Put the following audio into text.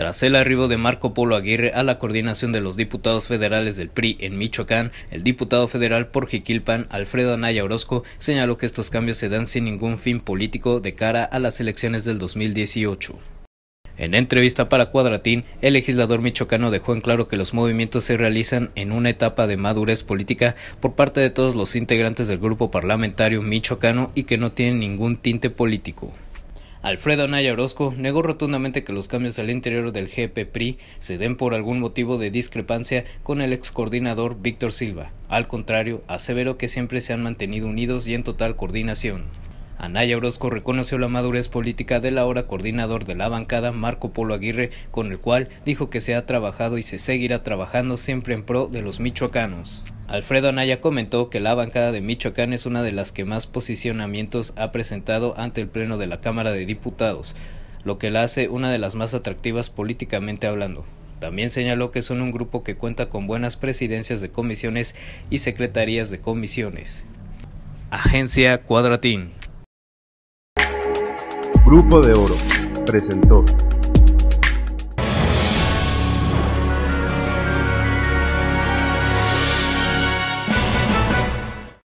Tras el arribo de Marco Polo Aguirre a la coordinación de los diputados federales del PRI en Michoacán, el diputado federal por Jiquilpan, Alfredo Anaya Orozco, señaló que estos cambios se dan sin ningún fin político de cara a las elecciones del 2018. En entrevista para Cuadratín, el legislador michoacano dejó en claro que los movimientos se realizan en una etapa de madurez política por parte de todos los integrantes del grupo parlamentario michoacano y que no tienen ningún tinte político. Alfredo Anaya Orozco negó rotundamente que los cambios al interior del PRI se den por algún motivo de discrepancia con el ex coordinador Víctor Silva. Al contrario, aseveró que siempre se han mantenido unidos y en total coordinación. Anaya Orozco reconoció la madurez política del ahora coordinador de la bancada Marco Polo Aguirre, con el cual dijo que se ha trabajado y se seguirá trabajando siempre en pro de los michoacanos. Alfredo Anaya comentó que la bancada de Michoacán es una de las que más posicionamientos ha presentado ante el Pleno de la Cámara de Diputados, lo que la hace una de las más atractivas políticamente hablando. También señaló que son un grupo que cuenta con buenas presidencias de comisiones y secretarías de comisiones. Agencia Cuadratín. Grupo de Oro presentó.